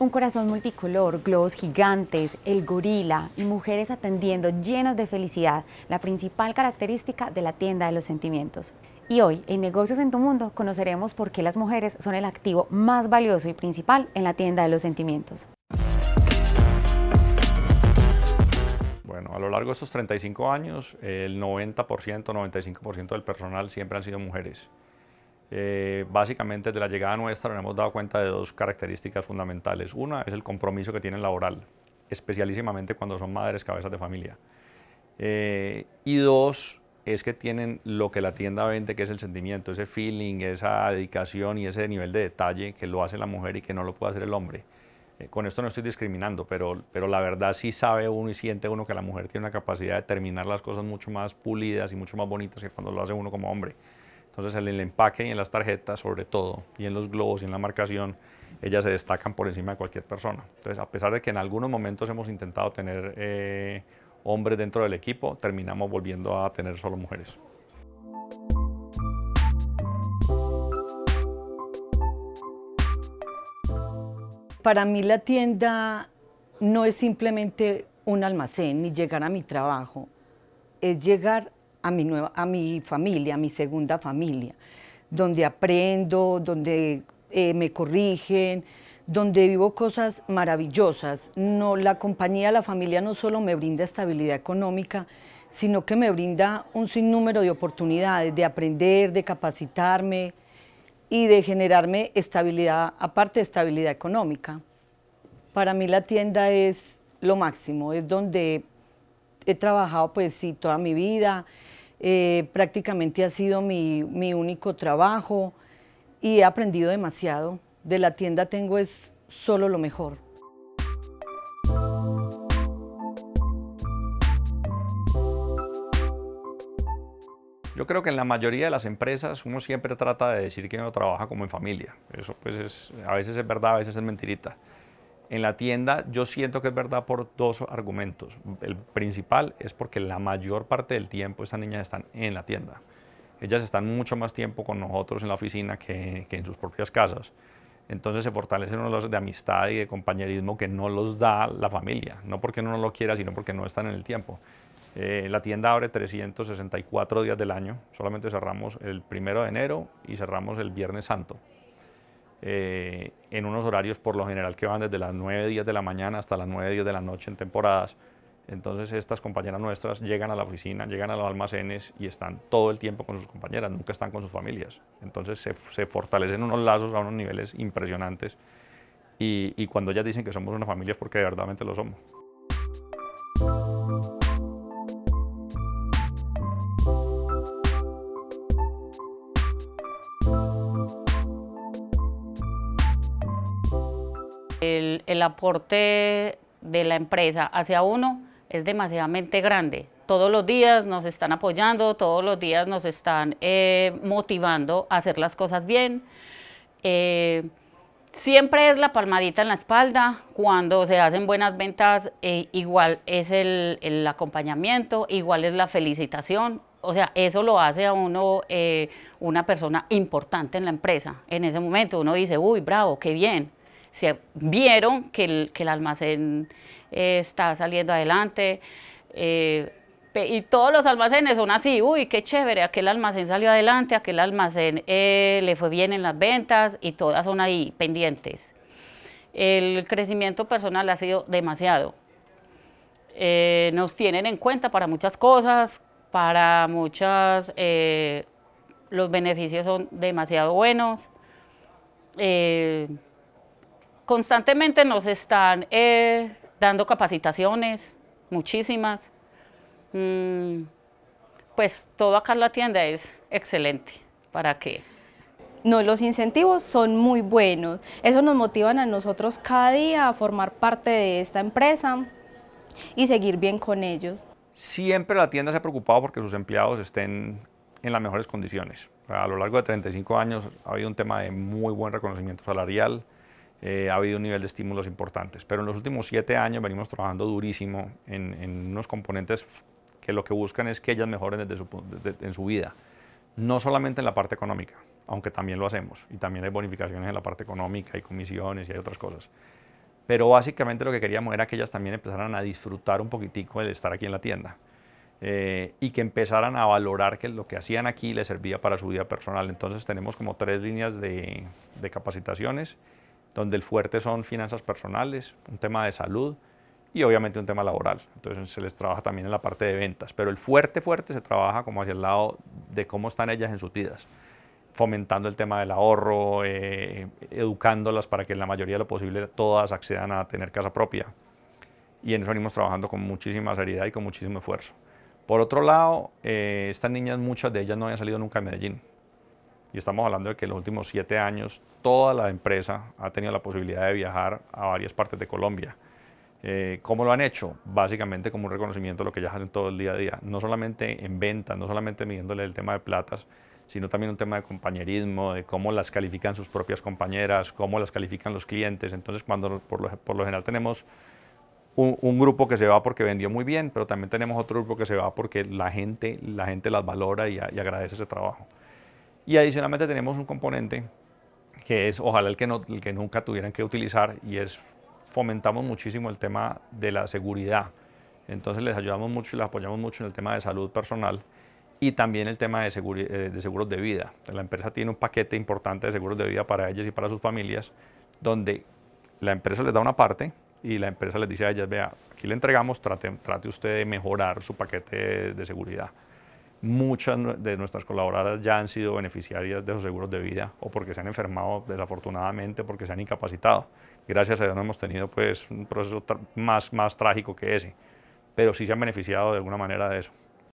Un corazón multicolor, globos gigantes, el gorila y mujeres atendiendo llenas de felicidad, la principal característica de la tienda de los sentimientos. Y hoy, en Negocios en tu Mundo, conoceremos por qué las mujeres son el activo más valioso y principal en la tienda de los sentimientos. Bueno, a lo largo de estos 35 años, el 90%, 95% del personal siempre han sido mujeres. Eh, básicamente, desde la llegada nuestra nos hemos dado cuenta de dos características fundamentales. Una es el compromiso que tienen laboral, especialísimamente cuando son madres cabezas de familia. Eh, y dos, es que tienen lo que la tienda vende, que es el sentimiento, ese feeling, esa dedicación y ese nivel de detalle que lo hace la mujer y que no lo puede hacer el hombre. Eh, con esto no estoy discriminando, pero, pero la verdad sí sabe uno y siente uno que la mujer tiene una capacidad de terminar las cosas mucho más pulidas y mucho más bonitas que cuando lo hace uno como hombre. Entonces en el empaque y en las tarjetas, sobre todo, y en los globos y en la marcación, ellas se destacan por encima de cualquier persona. Entonces, a pesar de que en algunos momentos hemos intentado tener eh, hombres dentro del equipo, terminamos volviendo a tener solo mujeres. Para mí la tienda no es simplemente un almacén ni llegar a mi trabajo, es llegar a mi, nueva, a mi familia, a mi segunda familia, donde aprendo, donde eh, me corrigen, donde vivo cosas maravillosas. No, la compañía, la familia no solo me brinda estabilidad económica, sino que me brinda un sinnúmero de oportunidades de aprender, de capacitarme y de generarme estabilidad, aparte de estabilidad económica. Para mí la tienda es lo máximo, es donde he trabajado pues sí toda mi vida, eh, prácticamente ha sido mi, único trabajo y he aprendido demasiado. De la tienda tengo es solo lo mejor. Yo creo que en la mayoría de las empresas uno siempre trata de decir que uno trabaja como en familia. Eso pues a veces es verdad, a veces es mentirita. En la tienda yo siento que es verdad por dos argumentos. El principal es porque la mayor parte del tiempo estas niñas están en la tienda. Ellas están mucho más tiempo con nosotros en la oficina que, en sus propias casas. Entonces se fortalecen unos de amistad y de compañerismo que no los da la familia. No porque uno no lo quiera, sino porque no están en el tiempo. Eh, la tienda abre 364 días del año. Solamente cerramos el primero de enero y cerramos el Viernes Santo. Eh, en unos horarios por lo general que van desde las 9, días de la mañana hasta las nueve días de la noche en temporadas. Entonces estas compañeras nuestras llegan a la oficina, llegan a los almacenes y están todo el tiempo con sus compañeras, nunca están con sus familias. Entonces se, fortalecen unos lazos a unos niveles impresionantes y, y, cuando ellas dicen que somos una familia es porque verdaderamente lo somos. El, aporte de la empresa hacia uno es demasiadamente grande. Todos los días nos están apoyando, todos los días nos están eh, motivando a hacer las cosas bien. Eh, siempre es la palmadita en la espalda, cuando se hacen buenas ventas eh, igual es el, el, acompañamiento, igual es la felicitación, o sea, eso lo hace a uno una persona importante en la empresa. En ese momento uno dice, uy, bravo, qué bien, se vieron que el, almacén eh, está saliendo adelante. Eh, y todos los almacenes son así, uy, qué chévere, aquel almacén salió adelante, aquel almacén eh, le fue bien en las ventas y todas son ahí pendientes. El crecimiento personal ha sido demasiado. nos tienen en cuenta para muchas cosas, para muchas, los beneficios son demasiado buenos constantemente nos están eh, dando capacitaciones, muchísimas. Mm, pues todo acá en la tienda es excelente. ¿Para qué? No, los incentivos son muy buenos. Eso nos motivan a nosotros cada día a formar parte de esta empresa y seguir bien con ellos. Siempre la tienda se ha preocupado porque sus empleados estén en las mejores condiciones. A lo largo de 35 años ha habido un tema de muy buen reconocimiento salarial, eh, ha habido un nivel de estímulos importantes. Pero en los últimos siete años venimos trabajando durísimo en, unos componentes que lo que buscan es que ellas mejoren en su vida, no solamente en la parte económica, aunque también lo hacemos, y también hay bonificaciones en la parte económica, hay comisiones y hay otras cosas. Pero básicamente lo que queríamos era que ellas también empezaran a disfrutar un poquitico el estar aquí en la tienda. Eh, y que empezaran a valorar que lo que hacían aquí les servía para su vida personal. Entonces tenemos como tres líneas de capacitaciones donde el fuerte son finanzas personales, un tema de salud y obviamente un tema laboral. Entonces se les trabaja también en la parte de ventas, pero el fuerte fuerte se trabaja como hacia el lado de cómo están ellas en sus vidas, fomentando el tema del ahorro, eh, educándolas para que en la mayoría de lo posible todas accedan a tener casa propia. Y en eso venimos trabajando con muchísima seriedad y con muchísimo esfuerzo. Por otro lado, eh, estas niñas, muchas de ellas no habían salido nunca a Medellín. Y estamos hablando de que en los últimos siete años toda la empresa ha tenido la posibilidad de viajar a varias partes de Colombia. Eh, ¿Cómo lo han hecho? Básicamente como un reconocimiento de lo que ya hacen todo el día a día. No solamente en venta, no solamente midiéndole el tema de platas, sino también un tema de compañerismo, de cómo las califican sus propias compañeras, cómo las califican los clientes. Entonces, cuando por lo, general tenemos un, grupo que se va porque vendió muy bien, pero también tenemos otro grupo que se va porque la gente, la gente las valora y agradece ese trabajo. Y adicionalmente tenemos un componente que es ojalá el que, que nunca tuvieran que utilizar y es fomentamos muchísimo el tema de la seguridad. Entonces les ayudamos mucho y les apoyamos mucho en el tema de salud personal y también el tema de, eh, de seguros de vida. La empresa tiene un paquete importante de seguros de vida para ellas y para sus familias, donde la empresa les da una parte y la empresa les dice a ellas, vea, aquí le entregamos, trate usted de mejorar su paquete de seguridad. Muchas de nuestras colaboradoras ya han sido beneficiarias de los seguros de vida o porque se han enfermado desafortunadamente, porque se han incapacitado. Gracias a Dios no hemos tenido pues, un proceso más, más trágico que ese, pero sí se han beneficiado de alguna manera de eso.